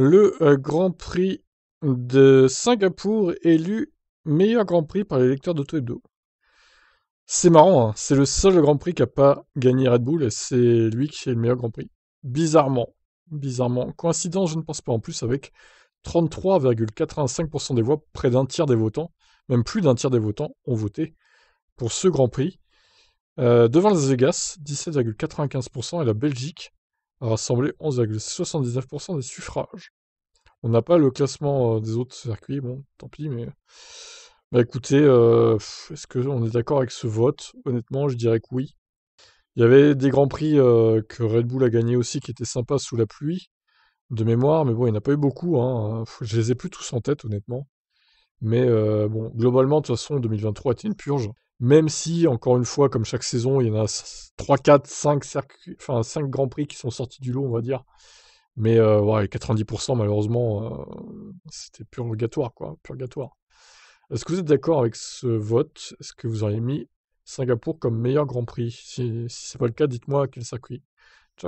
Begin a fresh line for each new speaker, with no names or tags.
le euh, Grand Prix de Singapour élu meilleur Grand Prix par les lecteurs d'Auto Hebdo. C'est marrant, hein. c'est le seul Grand Prix qui n'a pas gagné Red Bull et c'est lui qui est le meilleur Grand Prix. Bizarrement, bizarrement. Coïncidence, je ne pense pas en plus, avec 33,85% des voix, près d'un tiers des votants, même plus d'un tiers des votants, ont voté pour ce Grand Prix. Euh, devant les Vegas, 17,95%, et la Belgique, a rassemblé 11,79% des suffrages. On n'a pas le classement euh, des autres circuits, bon, tant pis, mais. Bah écoutez, euh, est-ce qu'on est d'accord avec ce vote Honnêtement, je dirais que oui. Il y avait des grands prix euh, que Red Bull a gagné aussi qui étaient sympas sous la pluie, de mémoire, mais bon, il n'y en a pas eu beaucoup. Hein. Je les ai plus tous en tête, honnêtement. Mais bon, globalement, de toute façon, 2023 été une purge. Même si, encore une fois, comme chaque saison, il y en a 3, 4, 5, circuits, enfin, 5 grands prix qui sont sortis du lot, on va dire. Mais 90%, euh, malheureusement, euh, c'était purgatoire, quoi. Purgatoire. Est-ce que vous êtes d'accord avec ce vote Est-ce que vous auriez mis Singapour comme meilleur Grand Prix Si, ce c'est pas le cas, dites-moi quel circuit.